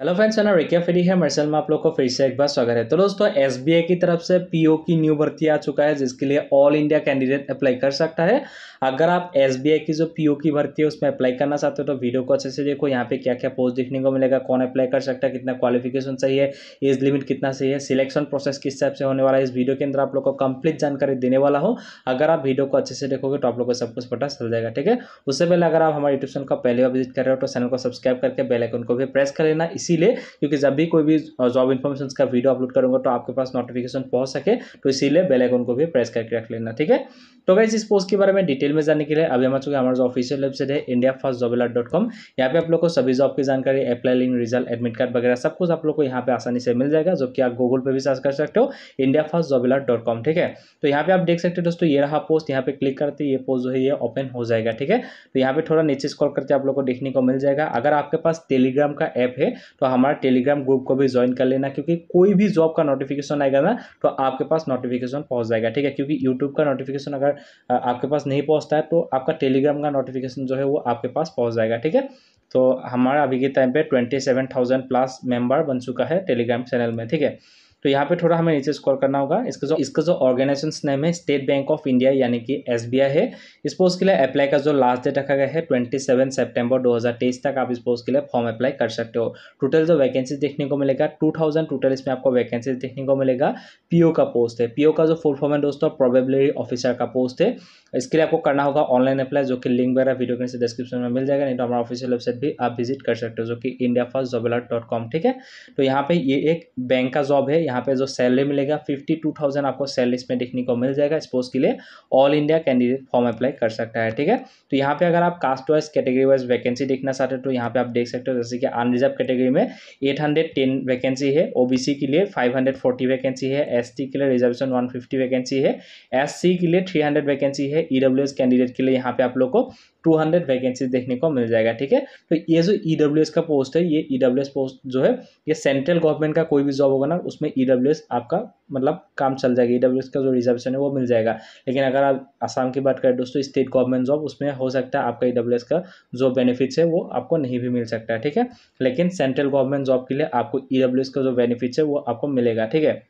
hello friends है ना रिक्या फेरी है मर्सल में आप लोग को फिर से एक बार स्वागत है तो दोस्तों एस की तरफ से पीओ की न्यू भर्ती आ चुका है जिसके लिए ऑल इंडिया कैंडिडेट अप्लाई कर सकता है अगर आप एस की जो पीओ की भर्ती है उसमें अप्लाई करना चाहते हो तो वीडियो को अच्छे से देखो यहाँ पे क्या क्या पोस्ट देखने को मिलेगा कौन अप्लाई कर सकता है कितना क्वालिफिकेशन चाहिए एज लिमिट कितना सही है सिलेक्शन प्रोसेस किस टाइप से होने वाला है इस वीडियो के अंदर आप लोग को कंप्लीट जानकारी देने वाला हो अगर आप वीडियो को अच्छे से देखोगे तो आप लोग को सब कुछ पता चल जाएगा ठीक है उससे पहले अगर आप हमारे यूट्यूब चैनल का पहले बार विजिट कर रहे हो तो चैनल को सब्सक्राइब करके बेलाइकन को भी प्रेस कर लेना इसीलिए क्योंकि जब भी कोई भी जॉब इन्फॉर्मेशन का वीडियो अपलोड करूंगा तो आपके पास नोटिफिकेशन पहुंच सके तो इसीलिए बेलाइकन को भी प्रेस करके रख लेना ठीक है तो गाइज इस पोस्ट के बारे में डिटेल में जानने के लिए अभी हम चुके हमारा जो ऑफिशियल वेबसाइट है India first job alert dot com यहाँ पे आप लोग को सभी जॉब की जानकारी apply link result admit card वगैरह सब कुछ आप लोग को यहाँ पे आसानी से मिल जाएगा जो कि आप गूगल पे भी सर्च कर सकते हो India first job alert dot com ठीक है तो यहाँ पे आप देख सकते हो दोस्तों ये रहा पोस्ट यहाँ पे क्लिक करते ये पोस्ट जो है ये ओपन हो जाएगा ठीक है तो यहाँ पे थोड़ा नीचे स्क्रॉल करते आप लोग को देखने को मिल जाएगा अगर आपके पास टेलीग्राम का ऐप है तो हमारे टेलीग्राम ग्रुप को भी ज्वाइन कर लेना क्योंकि कोई भी जॉब का नोटिफिकेशन आएगा ना तो आपके पास नोटिफिकेशन पहुँच जाएगा ठीक है क्योंकि यूट्यूब का नोटिफिकेशन अगर आपके पास नहीं पहुँचता है तो आपका टेलीग्राम का नोटिफिकेशन जो है वो आपके पास पहुँच जाएगा ठीक है तो हमारा अभी के टाइम पे twenty seven thousand plus member बन चुका है टेलीग्राम चैनल में ठीक है तो यहाँ पे थोड़ा हमें नीचे स्कोर करना होगा इसका जो इसका जो ऑर्गेनाइजेशन नेम है स्टेट बैंक ऑफ इंडिया यानी कि एस है इस पोस्ट के लिए अप्लाई का जो लास्ट डेट रखा गया है ट्वेंटी सेवन सेप्टेम्बर दो तक आप इस पोस्ट के लिए फॉर्म अप्लाई कर सकते हो टोटल जो वैकेंसी देखने को मिलेगा टू टोटल इसमें आपको वैकेंसी देखने को मिलेगा पीओ का पोस्ट है पीओ का जो फुल फॉर्म है दोस्तों प्रोबेबिलिटी ऑफिसर का पोस्ट है इसके लिए आपको करना होगा ऑनलाइन अप्लाई जो कि लिंक वगैरह वीडियो के डिस्क्रिप्शन में मिल जाएगा नहीं तो हमारा ऑफिशियल वेबसाइट भी आप विजिट कर सकते हो जो कि इंडिया फर्स्ट ठीक है तो यहाँ पे ये एक बैंक का जॉब है यहाँ पे जो सैलरी मिलेगा फिफ्टी टू थाउजेंड आपको सैलरी इसमें देखने को मिल जाएगा इस पोस्ट के लिए all India candidate form apply कर सकता है ठीक है तो यहाँ पे अगर आप caste wise category wise vacancy देखना चाहते हो तो यहाँ पे आप देख सकते हो जैसे कि अनरिजर्व कैटेगरी में एट हंड्रेड टेन वैकेंसी है ओबीसी के लिए फाइव हंड्रेड फोर्टी वैकेंसी है एसटी के लिए रिजर्वेशन वन फिफ्टी वैकेंसी है एससी के लिए थ्री हंड्रेड वैकेंसी है ईडब्ल्यूएस e कैंडिडेट के लिए यहाँ पे आप लोग को टू हंड्रेड वैकेंसी देखने को मिल जाएगा ठीक है तो ये जो ईडब्ल्यूएस e का पोस्ट है ये ईडब्ल्यूएस e पोस्ट जो है ये सेंट्रल गवर्नमेंट का कोई भी जॉब होगा ना उसमें ई e आपका मतलब काम चल जाएगा ई e का जो रिजर्वेशन है वो मिल जाएगा लेकिन अगर आप आसाम की बात करें दोस्तों स्टेट गवर्नमेंट जॉब उसमें हो सकता है आपका ई e का जो बेनिफिट्स है वो आपको नहीं भी मिल सकता है ठीक है लेकिन सेंट्रल गवर्नमेंट जॉब के लिए आपको ई का जो बेनिफिट्स है वो आपको मिलेगा ठीक है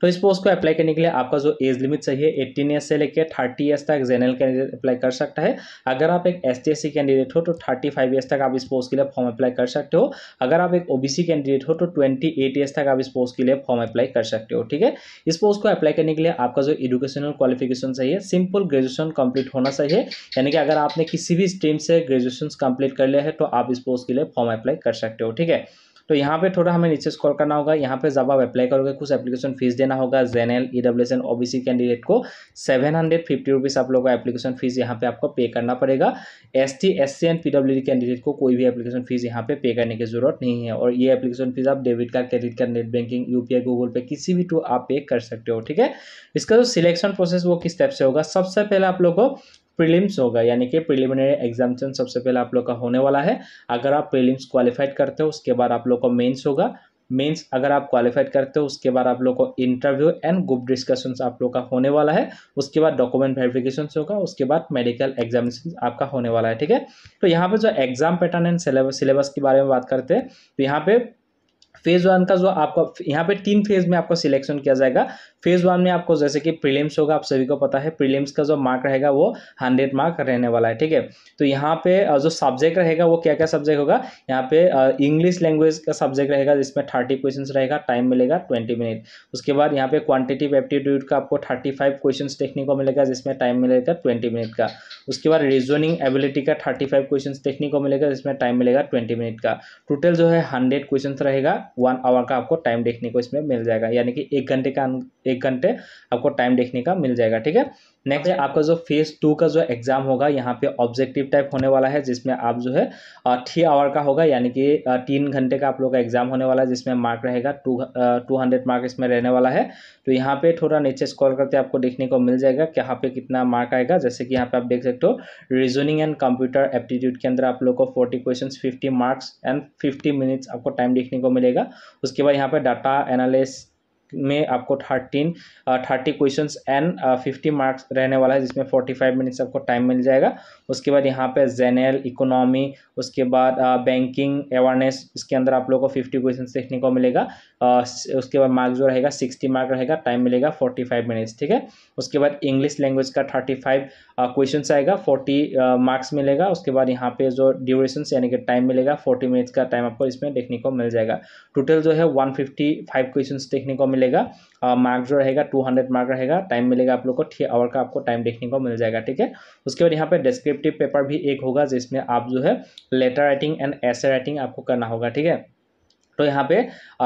तो इस पोस्ट को अप्लाई करने के लिए आपका जो एज लिमिट चाहिए एट्टीन ईयर्स से लेकर थर्टी ईयर्स तक जनरल कैंडिडेट अप्लाई कर सकता है अगर आप एक एस टी कैंडिडेट हो तो थर्टी फाइव ईयर्स तक आप इस पोस्ट के लिए फॉर्म अप्लाई कर सकते हो अगर आप एक ओबीसी कैंडिडेट हो तो ट्वेंटी एट ईयर्स तक आप इस पोस्ट के लिए फॉर्म अप्लाई कर सकते हो ठीक है इस पोस्ट को अप्लाई करने के लिए आपका जो एजुकेशनल क्वालिफिकेशन चाहिए सिंपल ग्रेजुएशन कंप्लीट होना चाहिए यानी कि अगर आपने किसी भी स्ट्रीम से ग्रेजुएशन कंप्लीट कर लिया है तो आप इस पोस्ट के लिए फॉर्म अप्लाई कर सकते हो ठीक है तो यहाँ पे थोड़ा हमें नीचे स्कॉल करना होगा यहाँ पे जब आप अप्लाई करोगे कुछ एप्लीकेशन फीस देना होगा general E W S N O B C candidate को सेवन हंड्रेड फिफ्टी रुपीज़ आप लोगों का एप्लीकेशन फीस यहाँ पे आपको पे करना पड़ेगा S T S C and P W D candidate को कोई भी एप्लीकेशन फीस यहाँ पे पे करने की जरूरत नहीं है और ये एप्लीकेशन फीस आप debit card credit card net banking U P I Google Pay किसी भी थ्रू आप पे कर सकते हो ठीक है इसका जो सिलेक्शन प्रोसेस वो किस स्टेप से होगा सबसे पहले आप लोग को प्रीलिम्स होगा यानी कि प्रीलिमिनरी एग्जामिशन सबसे पहले आप लोग का होने वाला है अगर आप प्रीलिम्स क्वालिफाइड करते हो उसके बाद आप लोग को मेंस होगा मेंस अगर आप क्वालिफाइड करते हो उसके बाद आप लोग को इंटरव्यू एंड ग्रुप डिस्कशंस आप लोग का होने वाला है उसके बाद डॉक्यूमेंट वेरिफिकेशन होगा उसके बाद मेडिकल एग्जामिनेशन आपका होने वाला है ठीक है तो यहाँ पे जो एग्जाम पैटर्न एंड सिलेबस के बारे में बात करते हैं तो यहाँ पे फेज़ वन का जो आपका यहाँ पे तीन फेज में आपका सिलेक्शन किया जाएगा फेज़ वन में आपको जैसे कि प्रीलिम्स होगा आप सभी को पता है प्रीलिम्स का जो मार्क रहेगा वो हंड्रेड मार्क रहने वाला है ठीक है तो यहाँ पे जो सब्जेक्ट रहेगा वो क्या क्या सब्जेक्ट होगा यहाँ पे इंग्लिश लैंग्वेज का सब्जेक्ट रहेगा जिसमें थर्टी क्वेश्चन रहेगा टाइम मिलेगा ट्वेंटी मिनट उसके बाद यहाँ पे क्वान्टिटिव एप्टीट्यूड का आपको थर्टी फाइव क्वेश्चन देखने को मिलेगा जिसमें टाइम मिलेगा ट्वेंटी मिनट का उसके बाद रीजनिंग एबिलिटी का थर्टी फाइव क्वेश्चन देखने को मिलेगा जिसमें टाइम मिलेगा ट्वेंटी मिनट का टोटल जो है हंड्रेड क्वेश्चन रहेगा वन आवर का आपको टाइम देखने को इसमें मिल जाएगा यानी कि एक घंटे का एक घंटे आपको टाइम देखने का मिल जाएगा ठीक है नेक्स्ट आपका जो फेज टू का जो एग्ज़ाम होगा यहाँ पे ऑब्जेक्टिव टाइप होने वाला है जिसमें आप जो है थ्री आवर का होगा यानी कि तीन घंटे का आप लोग का एग्ज़ाम होने वाला है जिसमें मार्क रहेगा टू टू हंड्रेड मार्क इसमें रहने वाला है तो यहाँ पे थोड़ा नीचे स्कॉल करते आपको देखने को मिल जाएगा कि यहाँ पे कितना मार्क आएगा जैसे कि यहाँ पे आप देख सकते हो रीजनिंग एंड कंप्यूटर एप्टीट्यूड के अंदर आप लोग को forty question fifty marks and fifty minutes आपको टाइम देखने को मिलेगा उसके बाद यहाँ पर डाटा एनालिस्ट में आपको thirteen thirty question and fifty marks रहने वाला है जिसमें फोर्टी फाइव मिनट्स आपको टाइम मिल जाएगा उसके बाद यहाँ पे जेनरल इकोनॉमी उसके बाद बैंकिंग uh, अवेयरनेस इसके अंदर आप लोगों को फिफ्टी क्वेश्चन देखने को मिलेगा आ, uh, उसके बाद मार्क्स जो रहेगा सिक्सटी मार्क रहेगा टाइम मिलेगा फोर्टी फाइव मिनट्स ठीक है उसके बाद इंग्लिश लैंग्वेज का थर्टी फाइव क्वेश्चन uh, आएगा फोर्टी मार्क्स uh, मिलेगा उसके बाद यहाँ पे जो ड्यूरेशन यानी कि टाइम मिलेगा फोर्टी मिनट्स का टाइम आपको इसमें देखने को मिल जाएगा टोटल जो है वन फिफ्टी फाइव क्वेश्चन देखने को मिलेगा मार्क्स uh, जो रहेगा टू हंड्रेड मार्क रहेगा टाइम मिलेगा आप लोग को थ्री आवर का आपको टाइम देखने को मिल जाएगा ठीक है उसके बाद यहाँ पे डिस्क्रिप्टिव पेपर भी एक होगा जिसमें आप जो है letter writing and essay writing आपको करना होगा ठीक है तो यहाँ पे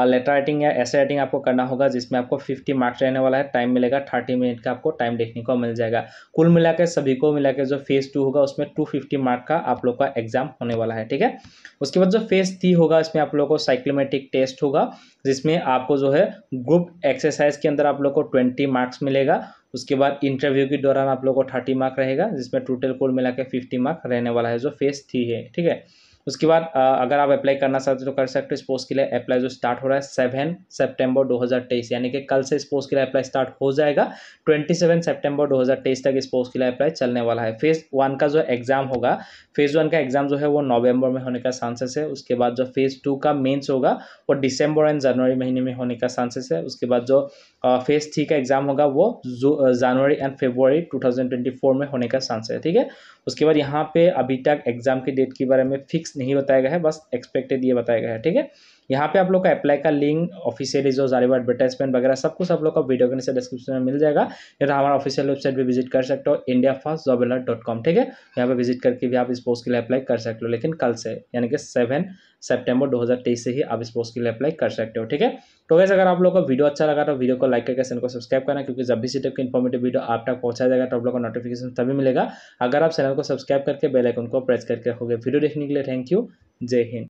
लेटर राइटिंग या ऐसे राइटिंग आपको करना होगा जिसमें आपको 50 मार्क्स रहने वाला है टाइम मिलेगा 30 मिनट का आपको टाइम देखने को मिल जाएगा कुल मिला के सभी को मिला के जो फेज़ टू होगा उसमें 250 मार्क का आप लोग का एग्जाम होने वाला है ठीक है उसके बाद जो फेज़ थ्री होगा इसमें आप लोग को साइक्लोमेटिक टेस्ट होगा जिसमें आपको जो है ग्रुप एक्सरसाइज के अंदर आप लोग को ट्वेंटी मार्क्स मिलेगा उसके बाद इंटरव्यू के दौरान आप लोग को थर्टी मार्क रहेगा जिसमें टोटल कुल मिला के फिफ्टी मार्क रहने वाला है जो फेज़ थ्री है ठीक है उसके बाद अगर आप अप्लाई करना चाहते हो तो कर सकते हो इस पोस्ट के लिए अप्लाई जो स्टार्ट हो रहा है सेवन सेप्टेम्बर दो यानी कि कल से इस पोस्ट के लिए अप्लाई स्टार्ट हो जाएगा ट्वेंटी सेवन सेप्टेम्बर दो तक इस पोस्ट के लिए अप्लाई चलने वाला है फेज़ वन का जो एग्ज़ाम होगा फेज़ वन का एग्ज़ाम जो है वो नवंबर में होने का चांसेस है उसके बाद जो फेज़ टू का मेन्स होगा वो डिसंबर एंड जनवरी महीने में होने का चांसेस है उसके बाद जो फेज थ्री का एग्जाम होगा वो जनवरी एंड फेबररी 2024 में होने का चांस है ठीक है उसके बाद यहाँ पे अभी तक एग्जाम की डेट के बारे में फिक्स नहीं बताया गया है बस एक्सपेक्टेड ये बताया गया है ठीक है यहाँ पे आप लोग का अप्लाई का लिंक ऑफिशियल रिजोर्स आलिवा एडवर्टाइजमेंट वगैरह सब कुछ आप लोग का वीडियो के नीचे डिस्क्रिप्शन में मिल जाएगा या तो हमारा ऑफिशियल वेबसाइट भी विजिट कर सकते हो India first job alert dot com ठीक है यहाँ पर विजिट करके भी आप इस पोस्ट के लिए अप्लाई कर सकते हो लेकिन कल से यानी कि सेवन सेप्टेम्बर दो से ही आप इस पोस्ट के लिए अप्लाई कर सकते हो ठीक है तो वैसे अगर आप लोग का वीडियो अच्छा लगा तो वीडियो को लाइक करके चैनल को सब्सक्राइब करना क्योंकि जब भी सीटेप की इन्फॉर्मेटिव वीडियो आप तक पहुंचा जाएगा तो आप लोग को नोटिफिकेशन तभी मिलेगा अगर आप चैनल को सब्सक्राइब करके बेलाइकन को प्रेस करके रखोगे वीडियो देखने के लिए थैंक यू जय हिंद